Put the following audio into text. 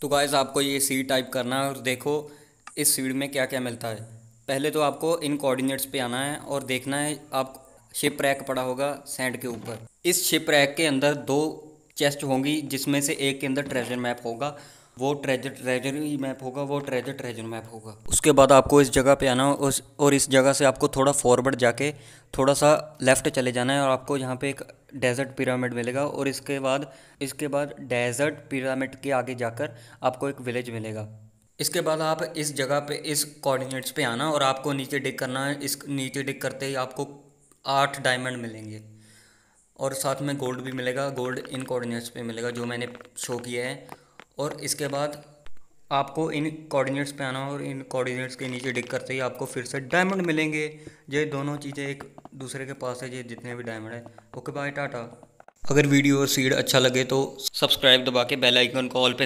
तो गाइज़ आपको ये सीड टाइप करना है और देखो इस सीड में क्या क्या मिलता है पहले तो आपको इन कोऑर्डिनेट्स पे आना है और देखना है आप शिप रैक पड़ा होगा सैंड के ऊपर इस शिप रैक के अंदर दो चेस्ट होंगी जिसमें से एक के अंदर ट्रेजर मैप होगा वो ट्रेजर ट्रेजरी मैप होगा वो ट्रेजर ट्रेजर मैप होगा उसके बाद आपको इस जगह पे आना उस और इस जगह से आपको थोड़ा फॉरवर्ड जाके थोड़ा सा लेफ़्ट चले जाना है और आपको यहाँ पे एक डेजर्ट पिरामिड मिलेगा और इसके बाद इसके बाद डेजर्ट पिरामिड के आगे जाकर आपको एक विलेज मिलेगा इसके बाद आप इस जगह पे इस कोऑर्डिनेट्स पे आना और आपको नीचे डिक करना है इस नीचे डिक करते ही आपको आठ डायमंड मिलेंगे और साथ में गोल्ड भी मिलेगा गोल्ड इन कोऑर्डिनेट्स पे मिलेगा जो मैंने शो किया है और इसके बाद आपको इन कोऑर्डिनेट्स पे आना और इन कोऑर्डिनेट्स के नीचे डिक करते ही आपको फिर से डायमंड मिलेंगे ये दोनों चीज़ें एक दूसरे के पास है ये जितने भी डायमंड है ओके बाय टाटा अगर वीडियो और सीड अच्छा लगे तो सब्सक्राइब दबा के बेल आइकन को ऑल पे